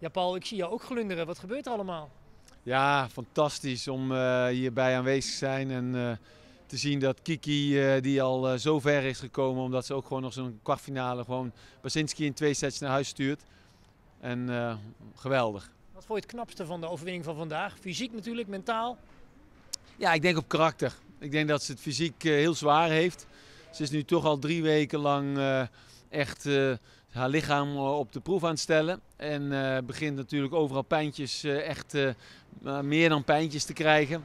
Ja, Paul, ik zie jou ook glunderen. Wat gebeurt er allemaal? Ja, fantastisch om uh, hierbij aanwezig te zijn en eh, te zien dat Kiki, eh, die al zo ver is gekomen, omdat ze ook gewoon nog zo'n kwartfinale gewoon Basinski in twee sets naar huis stuurt. En geweldig. Wat vond je het knapste van de overwinning van vandaag? Fysiek natuurlijk, mentaal? Ja, ik denk op karakter. Ik denk dat ze het fysiek heel zwaar heeft. Ze is nu toch al drie weken lang echt haar lichaam eh, op de proef aan het stellen. En eh, begint natuurlijk overal pijntjes, eh, echt meer dan pijntjes te krijgen.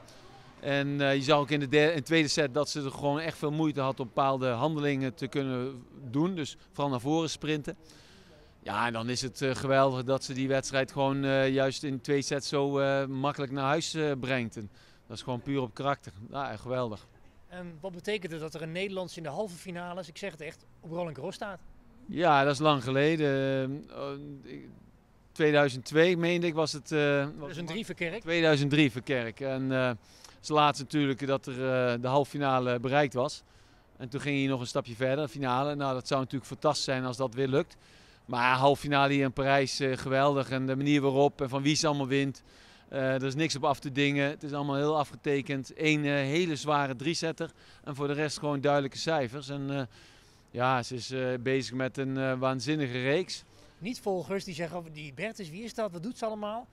En je zag ook in de, tweede set dat ze er gewoon echt veel moeite had om bepaalde handelingen te kunnen doen. Dus vooral naar voren sprinten. Ja, en dan is het geweldig dat ze die wedstrijd gewoon juist in twee sets zo makkelijk naar huis brengt. dat is gewoon puur op karakter. Ja, geweldig. En ehm, wat betekent het dat er een Nederlands in de halve finales, ik zeg het echt, op Roland Garros staat? Ja, dat is lang geleden. 2002 ehm, meende ik was het... Uh, drie Verkerk. 2003 Verkerk. En uh, het laatst natuurlijk dat er eh, de halve finale bereikt was. En toen ging hij nog een stapje verder, finale. Nou, dat zou natuurlijk fantastisch zijn als dat weer lukt. Maar halve finale hier in Parijs, geweldig. En de manier waarop en van wie ze allemaal wint. er is niks op af te dingen. Het is allemaal heel afgetekend. Eén hele zware setter En voor de rest gewoon duidelijke cijfers. En ja, ze is eh, bezig met een eh, waanzinnige reeks. Niet-volgers die zeggen, die Bertus, wie is dat? Wat doet ze allemaal?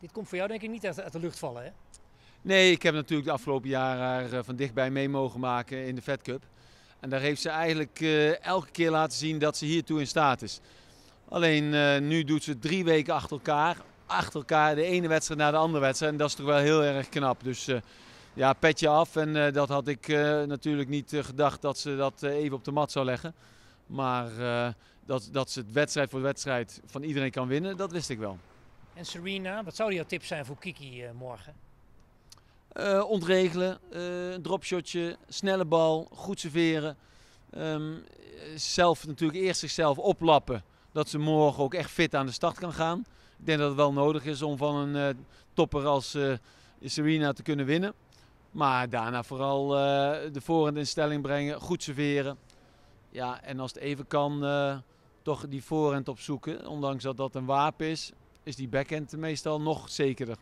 Dit komt voor jou denk ik niet uit, de lucht vallen, hè? Nee, ik heb natuurlijk de afgelopen jaren haar eh, van dichtbij mee mogen maken in de Fed Cup. En daar heeft ze eigenlijk elke keer laten zien dat ze hiertoe in staat is. Alleen nu doet ze drie weken achter elkaar, achter elkaar de ene wedstrijd na de andere wedstrijd. En dat is toch wel heel erg knap. Dus ja, petje af. En eh, dat had ik eh, natuurlijk niet eh, gedacht dat ze dat even op de mat zou leggen. Maar dat, dat ze het wedstrijd voor wedstrijd van iedereen kan winnen, dat wist ik wel. En Serena, wat zou jouw tip zijn voor Kiki morgen? ontregelen, een dropshotje, snelle bal, goed serveren. Um, zelf natuurlijk eerst zichzelf oplappen. Dat ze morgen ook echt fit aan de start kan gaan. Ik denk dat het wel nodig is om van een topper als Serena te kunnen winnen. Maar daarna vooral eh, de voorhand in stelling brengen, goed serveren. Ja, en als het even kan, eh, toch die voorhand opzoeken. Ondanks dat dat een wapen is, is die backhand meestal nog zekerder.